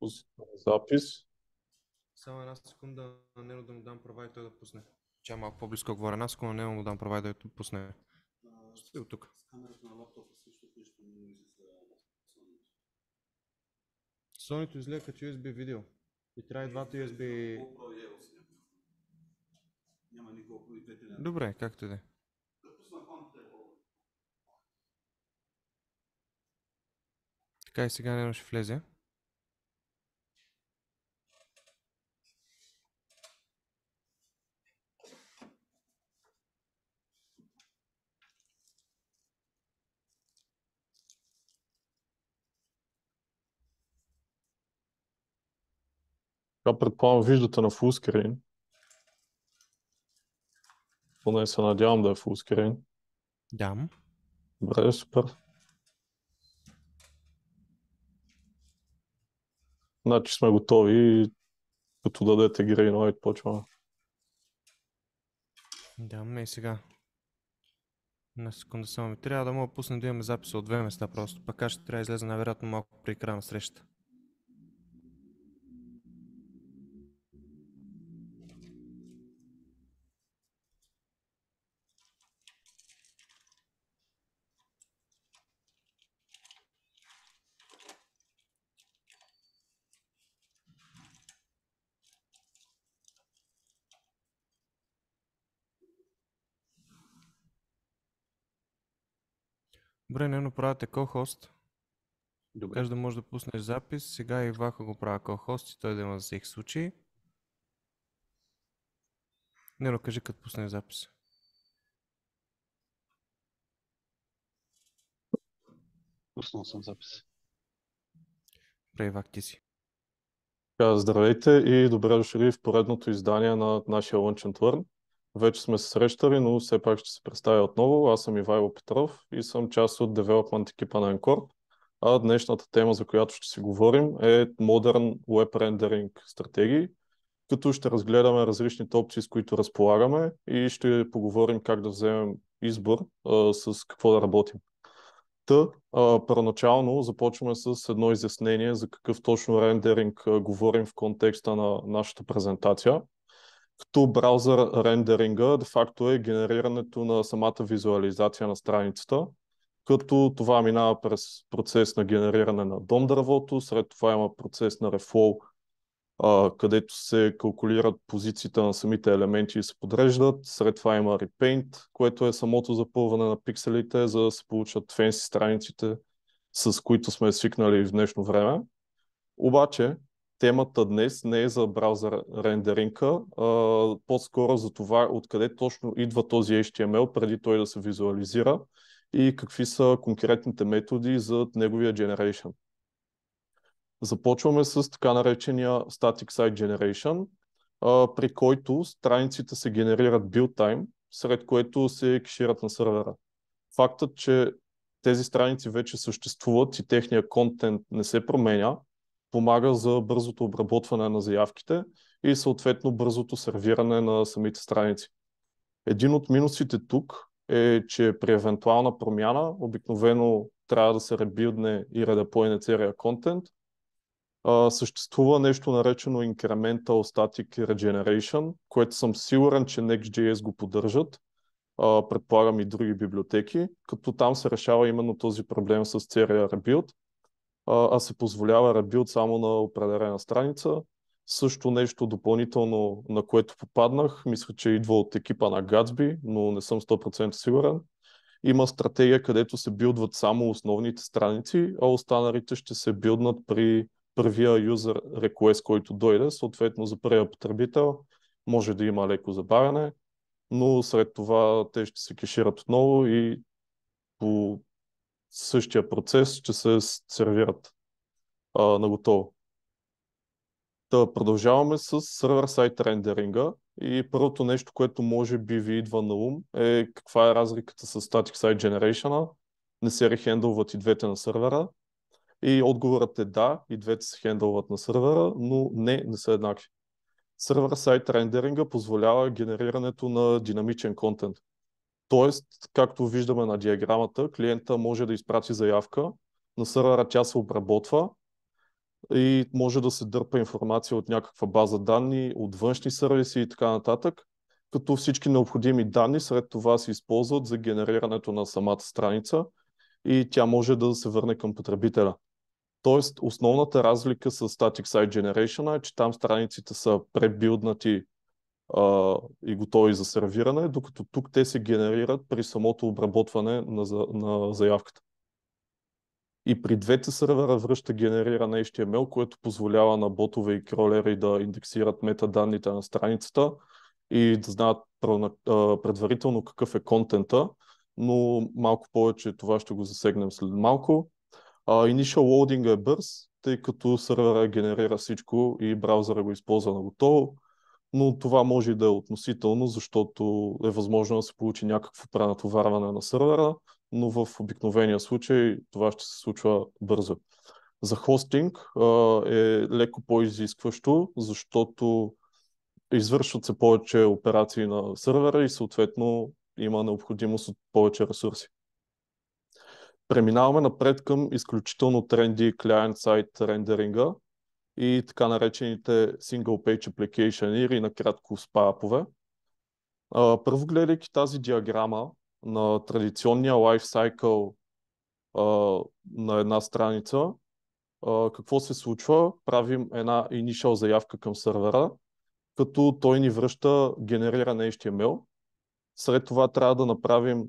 Пусна запис. Само една секунда на Нено да му дам права и той да пусне. Ча малко по-близко говоря. Една секунда на Нено му дам права и да я пусне. Ще от тук. Сонито излега като USB видео. И трябва и двата USB... Няма никого и двете. Добре, както и да е. Така и сега не ще влезе. Това предполагам виждате на фулскрин. Поне се надявам да е фулскрин. Да. Добре, супер. Значи сме готови. Като дадете Green Light, почва. Да, и сега. На секунда само ми трябва да мога пусна да имаме записа от две места просто. Пък аз ще трябва да излезе най-вероятно малко при екрана среща. Добре, не направяте ко-хост. Добре. Кажеш да можеш да пуснеш запис. Сега и Ваха го правя ко-хост и той да има за всеки случай. Не, но кажи като пуснеш запис. Пуснал съм запис. Добре, Вак, ти си. Здравейте и добре дошли в поредното издание на нашия Lunch and Learn. Вече сме се срещали, но все пак ще се представя отново. Аз съм Ивайло Петров и съм част от девелопмент екипа на Encore. А днешната тема, за която ще си говорим е Modern Web Rendering стратегии, като ще разгледаме различните опции, с които разполагаме и ще поговорим как да вземем избор а, с какво да работим. Та, а, първоначално започваме с едно изяснение за какъв точно рендеринг а, говорим в контекста на нашата презентация – като браузър рендеринга, де-факто е генерирането на самата визуализация на страницата, като това минава през процес на генериране на дом дървото, след това има процес на рефлоу, където се калкулират позициите на самите елементи и се подреждат. След това има repaint, което е самото запълване на пикселите, за да се получат фенси страниците, с които сме свикнали в днешно време. Обаче, темата днес не е за браузър рендеринка, а по-скоро за това откъде точно идва този HTML преди той да се визуализира и какви са конкретните методи за неговия generation. Започваме с така наречения Static Site Generation, при който страниците се генерират build time, сред което се кешират на сервера. Фактът, че тези страници вече съществуват и техния контент не се променя, помага за бързото обработване на заявките и съответно бързото сервиране на самите страници. Един от минусите тук е, че при евентуална промяна обикновено трябва да се ребилдне и редеплойне целия контент. съществува нещо наречено Incremental Static Regeneration, което съм сигурен, че Next.js го поддържат. предполагам и други библиотеки, като там се решава именно този проблем с целия ребилд а, а се позволява ребилд само на определена страница. Също нещо допълнително, на което попаднах, мисля, че е идва от екипа на Gatsby, но не съм 100% сигурен. Има стратегия, където се билдват само основните страници, а останалите ще се билднат при първия юзер request, който дойде. Съответно, за първия потребител може да има леко забавяне, но след това те ще се кешират отново и по същия процес ще се сервират а, на готово. Да, продължаваме с сервер сайт рендеринга и първото нещо, което може би ви идва на ум е каква е разликата с Static Site Generation. Не се рехендълват и двете на сервера. И отговорът е да, и двете се хендълват на сервера, но не, не са еднакви. Сервер сайт рендеринга позволява генерирането на динамичен контент. Тоест, както виждаме на диаграмата, клиента може да изпрати заявка, на сървъра тя се обработва и може да се дърпа информация от някаква база данни, от външни сервиси и така нататък, като всички необходими данни след това се използват за генерирането на самата страница и тя може да се върне към потребителя. Тоест, основната разлика с Static Site Generation е, че там страниците са пребилднати а, и готови за сервиране, докато тук те се генерират при самото обработване на, на заявката. И при двете сервера връща генериран HTML, което позволява на ботове и кролери да индексират метаданните на страницата и да знаят предварително какъв е контента, но малко повече това ще го засегнем след малко. Uh, initial loading е бърз, тъй като сервера генерира всичко и браузъра го използва на готово но това може да е относително, защото е възможно да се получи някакво пренатоварване на сървъра, но в обикновения случай това ще се случва бързо. За хостинг а, е леко по-изискващо, защото извършват се повече операции на сървъра и съответно има необходимост от повече ресурси. Преминаваме напред към изключително тренди клиент сайт рендеринга, и така наречените Single Page Application или накратко SPAP-ове. Първо гледайки тази диаграма на традиционния life cycle на една страница, какво се случва? Правим една initial заявка към сървъра, като той ни връща генериран HTML. След това трябва да направим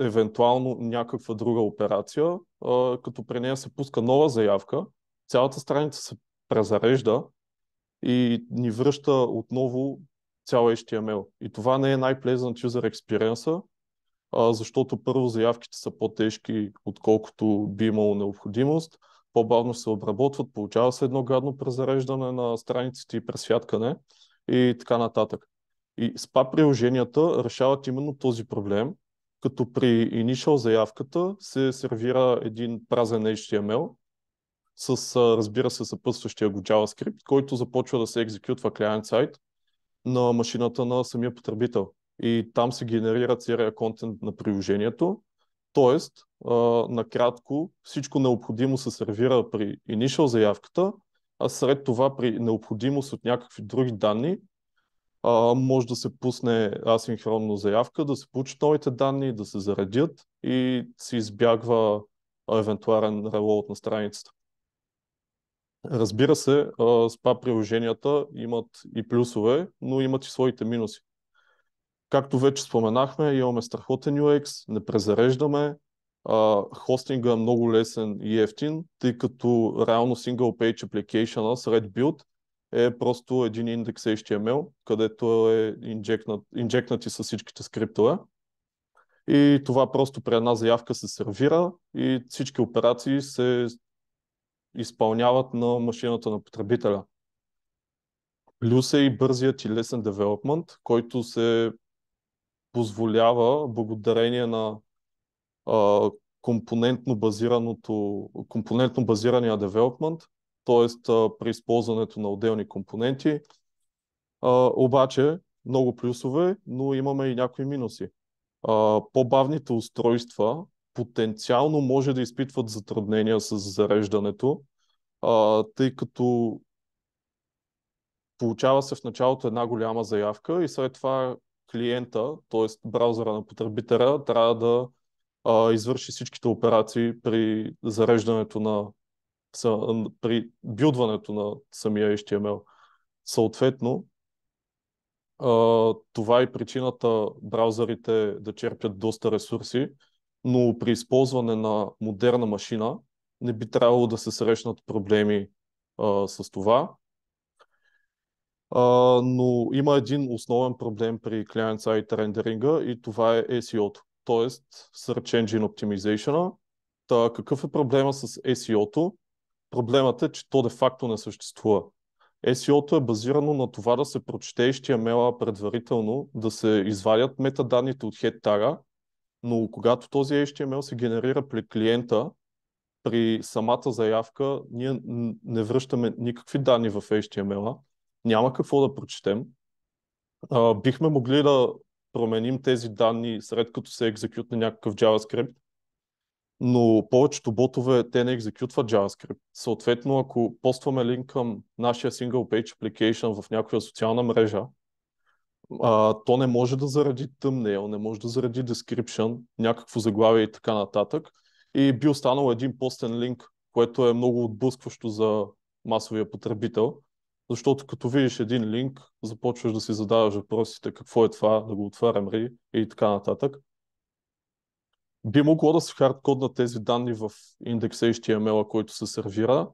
евентуално някаква друга операция, като при нея се пуска нова заявка, цялата страница се презарежда и ни връща отново цял HTML. И това не е най-pleasant юзер експириенса, защото първо заявките са по-тежки, отколкото би имало необходимост, по-бавно се обработват, получава се едно гадно презареждане на страниците и пресвяткане и така нататък. И спа приложенията решават именно този проблем, като при initial заявката се сервира един празен HTML с, разбира се, съпътстващия го JavaScript, който започва да се екзекютва client сайт на машината на самия потребител. И там се генерира целият контент на приложението. Тоест, а, накратко, всичко необходимо се сервира при initial заявката, а след това при необходимост от някакви други данни а, може да се пусне асинхронно заявка, да се получат новите данни, да се заредят и се избягва евентуален релоуд на страницата. Разбира се, спа приложенията имат и плюсове, но имат и своите минуси. Както вече споменахме, имаме страхотен UX, не презареждаме, хостинга е много лесен и ефтин, тъй като реално single page application сред build е просто един индекс HTML, където е инжекнат, инжекнати с всичките скриптове. И това просто при една заявка се сервира и всички операции се изпълняват на машината на потребителя. Плюс е и бързият и лесен девелопмент, който се позволява благодарение на а, компонентно, базираното, компонентно базирания девелопмент т.е. при използването на отделни компоненти. А, обаче, много плюсове, но имаме и някои минуси. А, по-бавните устройства потенциално може да изпитват затруднения с зареждането, а, тъй като получава се в началото една голяма заявка и след това клиента, т.е. браузъра на потребителя, трябва да а, извърши всичките операции при зареждането на са, при билдването на самия HTML. Съответно, а, това е причината браузърите да черпят доста ресурси, но при използване на модерна машина не би трябвало да се срещнат проблеми а, с това. А, но има един основен проблем при client side рендеринга и това е SEO-то, т.е. Search Engine Optimization. Та, какъв е проблема с SEO-то? Проблемът е, че то де-факто не съществува. SEO-то е базирано на това да се прочете HTML-а предварително, да се извадят метаданните от хедтага, но когато този HTML се генерира при клиента, при самата заявка, ние не връщаме никакви данни в HTML-а, няма какво да прочетем. бихме могли да променим тези данни, след като се екзекютне някакъв JavaScript, но повечето ботове те не екзекютват JavaScript. Съответно, ако постваме линк към нашия Single Page Application в някоя социална мрежа, а, то не може да заради thumbnail, не може да заради description, някакво заглавие и така нататък. И би останал един постен линк, което е много отблъскващо за масовия потребител, защото като видиш един линк, започваш да си задаваш въпросите какво е това, да го отварям ли и така нататък. Би могло да се хардкодна тези данни в индекса HTML, който се сервира,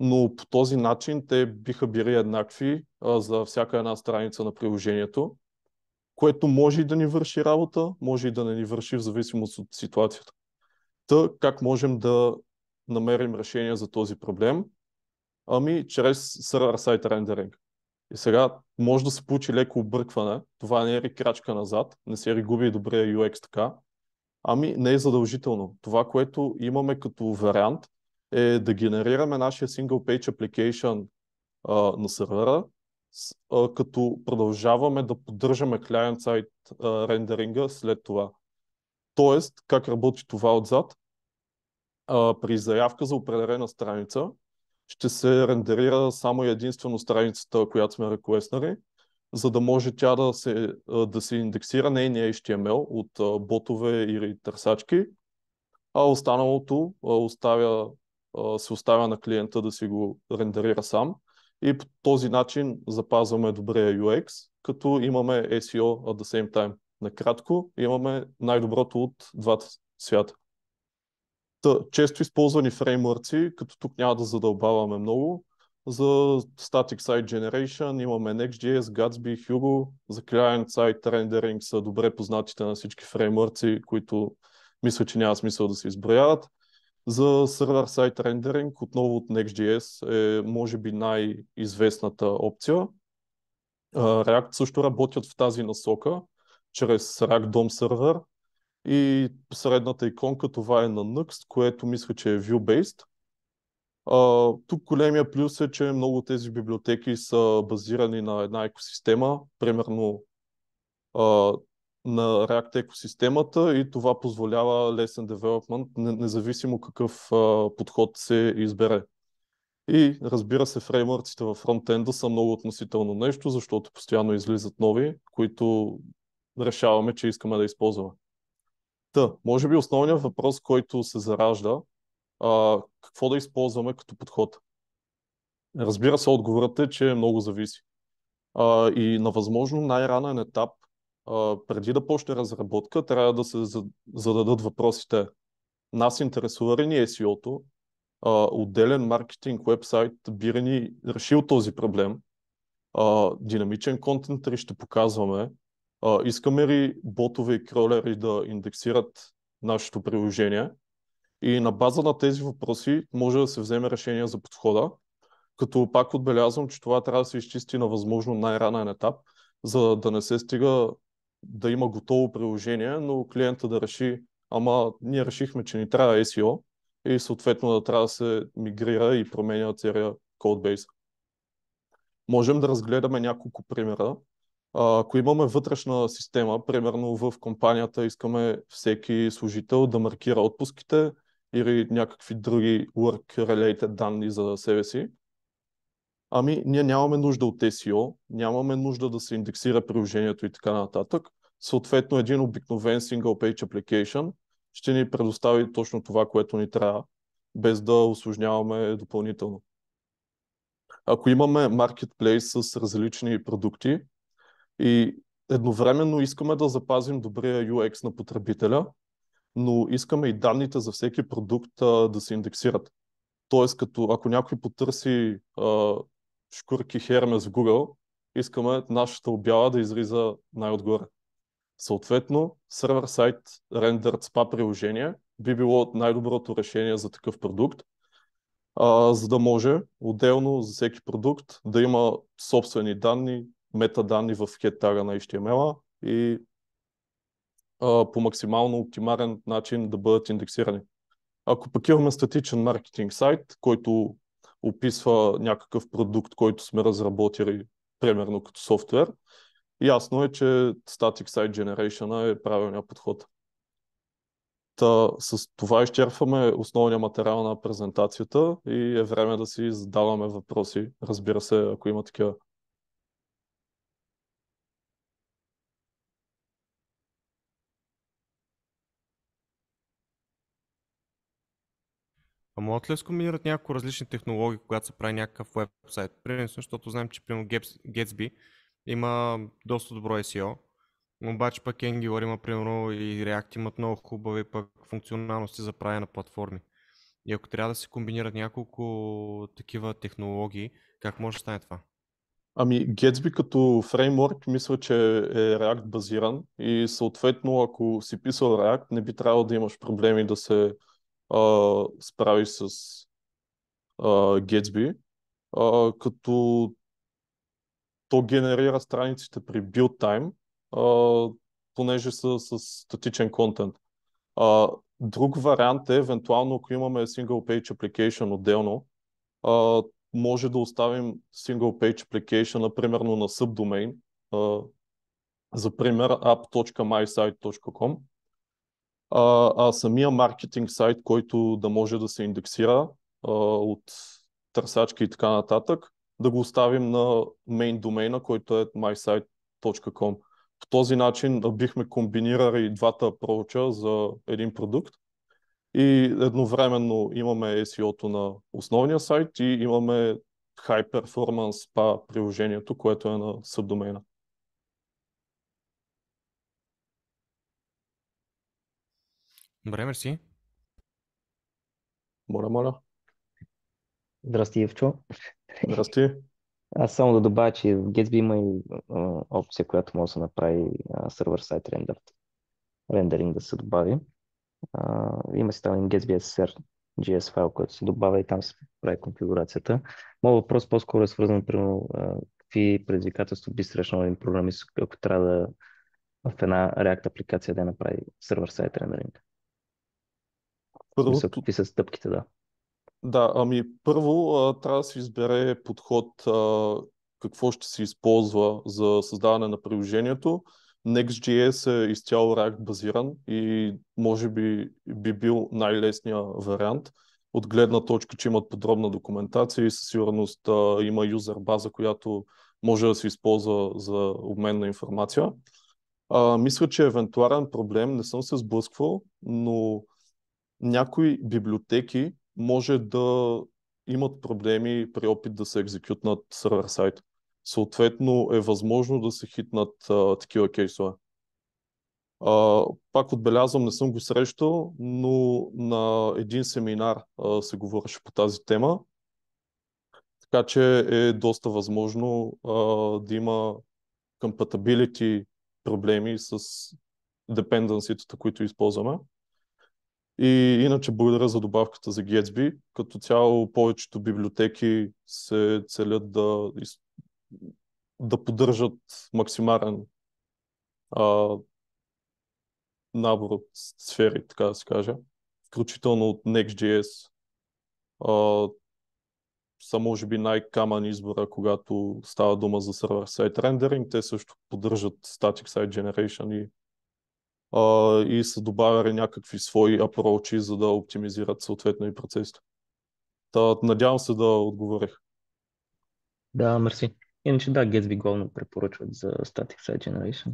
но по този начин те биха били еднакви а, за всяка една страница на приложението, което може и да ни върши работа, може и да не ни върши в зависимост от ситуацията. Та как можем да намерим решение за този проблем? Ами, чрез сервер сайт рендеринг. И сега може да се получи леко объркване. Това не е ли крачка назад, не се ли губи добрия UX така, Ами не е задължително. Това, което имаме като вариант е да генерираме нашия single page application а, на сервера, а, като продължаваме да поддържаме client сайт рендеринга след това. Тоест, как работи това отзад? А, при заявка за определена страница ще се рендерира само единствено страницата, която сме реквестнали, за да може тя да се, да се индексира нейния HTML от ботове или търсачки, а останалото оставя, се оставя на клиента да си го рендерира сам. И по този начин запазваме добрия UX, като имаме SEO at the same time. Накратко, имаме най-доброто от двата свята. често използвани фреймворци, като тук няма да задълбаваме много, за Static Site Generation имаме Next.js, Gatsby, Hugo. За Client Site Rendering са добре познатите на всички фреймворци, които мисля, че няма смисъл да се изброяват. За Server Site Rendering отново от Next.js е може би най-известната опция. React също работят в тази насока, чрез React DOM сервер. И средната иконка това е на Nuxt, което мисля, че е view-based а, тук големия плюс е, че много от тези библиотеки са базирани на една екосистема, примерно а, на React екосистемата и това позволява лесен девелопмент, независимо какъв а, подход се избере. И разбира се, фреймворците във фронтенда са много относително нещо, защото постоянно излизат нови, които решаваме, че искаме да използваме. Та, може би основният въпрос, който се заражда а, какво да използваме като подход. Разбира се, отговорът е, че много зависи. А, и на възможно най-ранен етап, а, преди да почне разработка, трябва да се зададат въпросите. Нас интересува ли ни SEO-то? А, отделен маркетинг вебсайт би ни решил този проблем? А, динамичен контент ли ще показваме? А, искаме ли ботове и кролери да индексират нашето приложение? И на база на тези въпроси може да се вземе решение за подхода, като пак отбелязвам, че това трябва да се изчисти на възможно най-ранен етап, за да не се стига да има готово приложение, но клиента да реши, ама ние решихме, че ни трябва SEO и съответно да трябва да се мигрира и променя целият кодбейс. Можем да разгледаме няколко примера. Ако имаме вътрешна система, примерно в компанията искаме всеки служител да маркира отпуските, или някакви други work-related данни за себе си, ами ние нямаме нужда от SEO, нямаме нужда да се индексира приложението и така нататък. Съответно, един обикновен single page application ще ни предостави точно това, което ни трябва, без да осложняваме допълнително. Ако имаме marketplace с различни продукти и едновременно искаме да запазим добрия UX на потребителя, но искаме и данните за всеки продукт а, да се индексират. Тоест, като ако някой потърси а, шкурки Hermes в Google, искаме нашата обява да излиза най-отгоре. Съответно, сервер-сайт рендърд спа приложение би било най-доброто решение за такъв продукт, а, за да може отделно за всеки продукт да има собствени данни, метаданни в хеттага на HTML и а, по максимално оптимален начин да бъдат индексирани. Ако пък имаме статичен маркетинг сайт, който описва някакъв продукт, който сме разработили, примерно като софтуер, ясно е, че Static Site Generation е правилният подход. Та, с това изчерпваме основния материал на презентацията и е време да си задаваме въпроси, разбира се, ако има такива. А могат ли да скомбинират няколко различни технологии, когато се прави някакъв веб-сайт? Примерно, защото знаем, че примерно Gatsby има доста добро SEO, обаче пък Angular има примерно и React имат много хубави пък функционалности за правя на платформи. И ако трябва да се комбинират няколко такива технологии, как може да стане това? Ами Gatsby като фреймворк мисля, че е React базиран и съответно ако си писал React не би трябвало да имаш проблеми да се а, справи с а, Гетсби, а, като то генерира страниците при build time, а, понеже са с статичен контент. А, друг вариант е, евентуално, ако имаме single page application отделно, а, може да оставим single page application, примерно на subdomain, а, за пример app.mysite.com а, а самия маркетинг сайт, който да може да се индексира а, от търсачки и така нататък, да го оставим на мейн домейна, който е mysite.com. По този начин бихме комбинирали двата проуча за един продукт и едновременно имаме SEO-то на основния сайт и имаме High Performance SPA приложението, което е на субдомейна. Добре, мерси. Моля, моля. Здрасти, Евчо. Здрасти. Аз само да добавя, че в Gatsby има и опция, която може да се направи сервер сайт rendered. Рендеринг да се добави. има си там Gatsby SSR JS файл, който се добавя и там се прави конфигурацията. Моят въпрос по-скоро е свързан, примерно, какви предизвикателства би срещнал един програмист, ако трябва да в една React апликация да направи сервер сайт рендеринг? Първо... Са, какви са стъпките, да. Да, ами първо а, трябва да се избере подход а, какво ще се използва за създаване на приложението. Next.js е изцяло React базиран и може би би бил най-лесният вариант от гледна точка, че имат подробна документация и със сигурност а, има юзер база, която може да се използва за обмен на информация. А, мисля, че евентуален проблем не съм се сблъсквал, но някои библиотеки може да имат проблеми при опит да се екзекютнат сервер сайт. Съответно е възможно да се хитнат а, такива кейсове. А, пак отбелязвам, не съм го срещал, но на един семинар а, се говореше по тази тема. Така че е доста възможно а, да има compatibility проблеми с депенденцията, които използваме. И иначе благодаря за добавката за Gatsby. Като цяло повечето библиотеки се целят да, да поддържат максимален а, набор от сфери, така да се каже, включително от Next.js. А, са може би най-камън избора, когато става дума за сервер сайт рендеринг. Те също поддържат static site generation и а, и са добавяли някакви свои апрочи, за да оптимизират съответно и процесите. Та, надявам се да отговорих. Да, мерси. Иначе да, Gatsby главно препоръчват за Static Site Generation.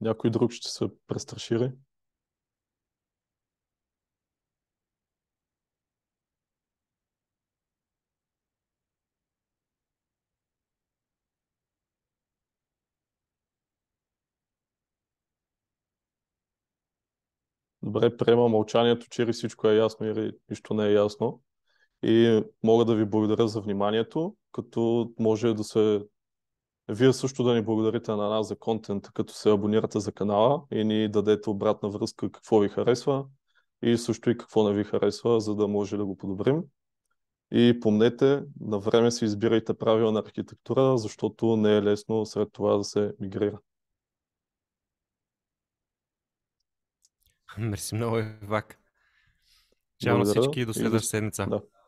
Някой друг ще се престрашири. Добре, приема мълчанието, че или всичко е ясно или нищо не е ясно. И мога да ви благодаря за вниманието, като може да се вие също да ни благодарите на нас за контент, като се абонирате за канала и ни дадете обратна връзка какво ви харесва и също и какво не ви харесва, за да може да го подобрим. И помнете, на време си избирайте правилна архитектура, защото не е лесно след това да се мигрира. Мерси много, Ивак. Чао на всички и до следващата седмица. Да.